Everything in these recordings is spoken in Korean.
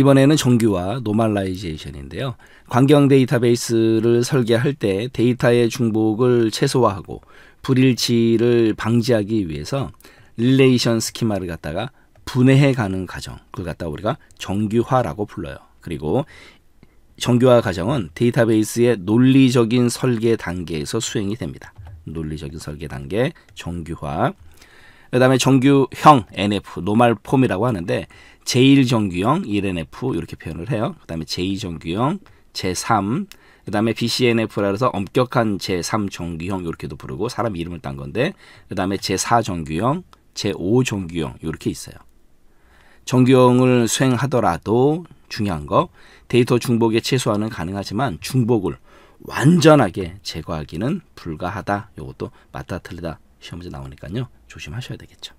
이번에는 정규화 노멀라이제이션인데요. 광경 데이터베이스를 설계할 때 데이터의 중복을 최소화하고 불일치를 방지하기 위해서 릴레이션 스키마를 갖다가 분해해 가는 과정. 그걸 갖다가 우리가 정규화라고 불러요. 그리고 정규화 과정은 데이터베이스의 논리적인 설계 단계에서 수행이 됩니다. 논리적인 설계 단계, 정규화, 그다음에 정규형 NF 노말폼이라고 하는데 제1정규형 1NF 이렇게 표현을 해요. 그다음에 제2정규형 제3 그다음에 BCNF라 해서 엄격한 제3정규형 이렇게도 부르고 사람 이름을 딴 건데 그다음에 제4정규형 제5정규형 이렇게 있어요. 정규형을 수행하더라도 중요한 거 데이터 중복의 최소화는 가능하지만 중복을 완전하게 제거하기는 불가하다. 이것도 맞다 틀리다 시험 문제 나오니까요. 조심하셔야 되겠죠.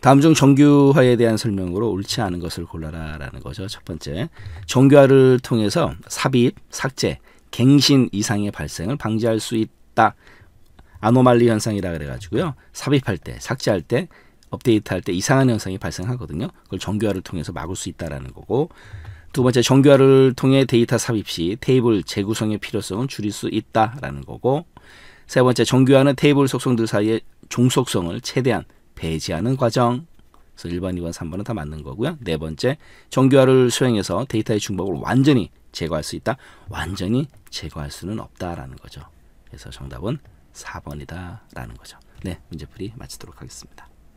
다음 중 정규화에 대한 설명으로 옳지 않은 것을 골라라라는 거죠. 첫 번째, 정규화를 통해서 삽입, 삭제, 갱신 이상의 발생을 방지할 수 있다. 아노말리 현상이라 그래가지고요. 삽입할 때, 삭제할 때, 업데이트할 때 이상한 현상이 발생하거든요. 그걸 정규화를 통해서 막을 수 있다라는 거고 두 번째 정규화를 통해 데이터 삽입 시 테이블 재구성의 필요성은 줄일 수 있다라는 거고 세 번째, 정교하는 테이블 속성들 사이의 종속성을 최대한 배제하는 과정. 그래서 1번, 2번, 3번은 다 맞는 거고요. 네 번째, 정교화를 수행해서 데이터의 중복을 완전히 제거할 수 있다. 완전히 제거할 수는 없다라는 거죠. 그래서 정답은 4번이다라는 거죠. 네, 문제풀이 마치도록 하겠습니다.